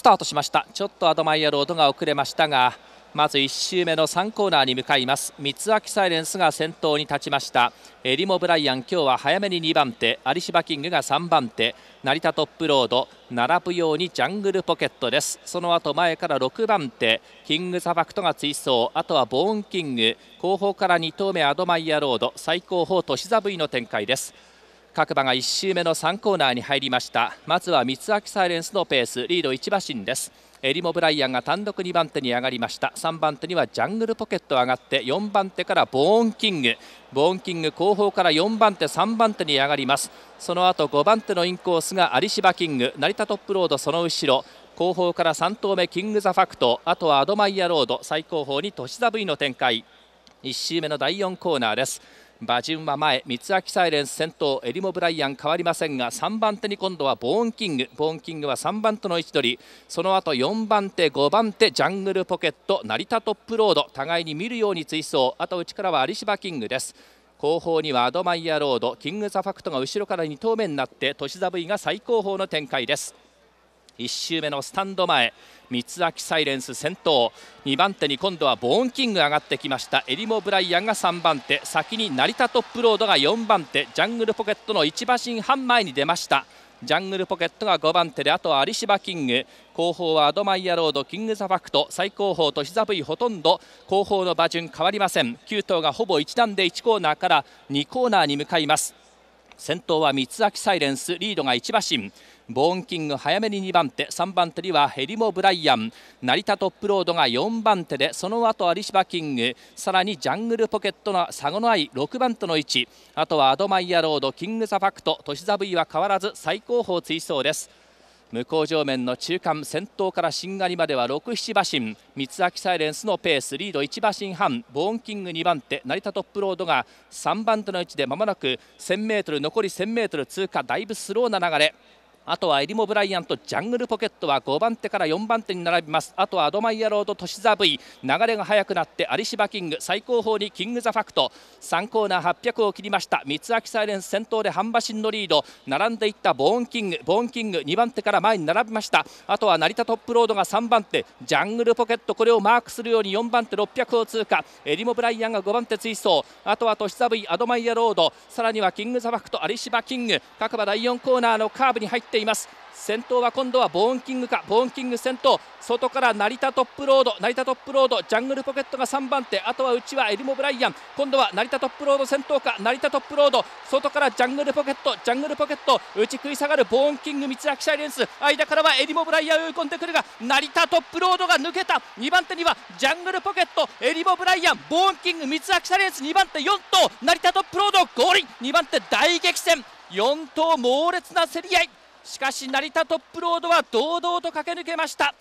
スタートしましたちょっとアドマイヤロードが遅れましたがまず1周目の3コーナーに向かいます三脇サイレンスが先頭に立ちましたエリモ・ブライアン今日は早めに2番手有芝キングが3番手成田トップロード並ぶようにジャングルポケットですその後前から6番手キング・サファクトが追走あとはボーンキング後方から2投目アドマイヤロード最高峰都市ザブイの展開です各馬が1周目の3コーナーに入りましたまずは三秋サイレンスのペースリード1馬身ですエリモ・ブライアンが単独2番手に上がりました3番手にはジャングルポケット上がって4番手からボーンキングボーンキング後方から4番手3番手に上がりますその後5番手のインコースが有芝キング成田トップロードその後ろ後方から3頭目キング・ザ・ファクトあとはアドマイヤロード最後方にトシザブイの展開1周目の第4コーナーです馬順は前三秋サイレンス先頭エリモ・ブライアン変わりませんが3番手に今度はボーンキングボーンキングは3番との位置取りその後4番手5番手ジャングルポケット成田トップロード互いに見るように追走あと内からは有芝キングです後方にはアドマイヤロードキング・ザ・ファクトが後ろから2頭目になって年シザブイが最後方の展開です。1周目のスタンド前三崎サイレンス先頭2番手に今度はボーンキング上がってきましたエリモ・ブライアンが3番手先に成田トップロードが4番手ジャングルポケットの1馬身半前に出ましたジャングルポケットが5番手であとは有芝キング後方はアドマイヤロードキングザファクト最後方と膝 V ほとんど後方の馬順変わりません9頭がほぼ1段で1コーナーから2コーナーに向かいます先頭は三秋サイレンスリードが1馬身ボーンキング早めに2番手3番手にはヘリモ・ブライアン成田トップロードが4番手でその後アリシバキングさらにジャングルポケットのサゴの愛6番手の位置あとはアドマイヤロードキング・ザ・ファクトトシザ・ブイは変わらず最高峰追走です。向正面の中間先頭からしんがりまでは67馬身三秋サイレンスのペースリード1馬身半ボーンキング2番手成田トップロードが3番手の位置でまもなく 1000m 残り 1000m 通過だいぶスローな流れ。あとはエリモ・ブライアンとジャングルポケットは5番手から4番手に並びますあとはアドマイヤロード・トシザ・ブイ流れが速くなって有芝キング最高峰にキング・ザ・ファクト3コーナー800を切りました三明サイレンス先頭で半馬身のリード並んでいったボーンキングボーンキング2番手から前に並びましたあとは成田トップロードが3番手ジャングルポケットこれをマークするように4番手600を通過エリモ・ブライアンが5番手追走あとはトシザ・ブイアドマイヤロードさらにはキング・ザ・ファクト有芝キング各馬第4コーナーのカーブに入っています先頭は今度はボーンキングかボーンキング先頭外から成田トップロード成田トップロードジャングルポケットが3番手あとは内はエリモ・ブライアン今度は成田トップロード先頭か成田トップロード外からジャングルポケットジャングルポケット内食い下がるボーンキング三崎シャイレンス間からはエリモ・ブライアン追い込んでくるが成田トップロードが抜けた2番手にはジャングルポケットエリモ・ブライアンボーンキング三崎シャイレンス2番手4頭成田トップロード5輪2番手大激戦4頭猛烈な競り合いしかし成田トップロードは堂々と駆け抜けました。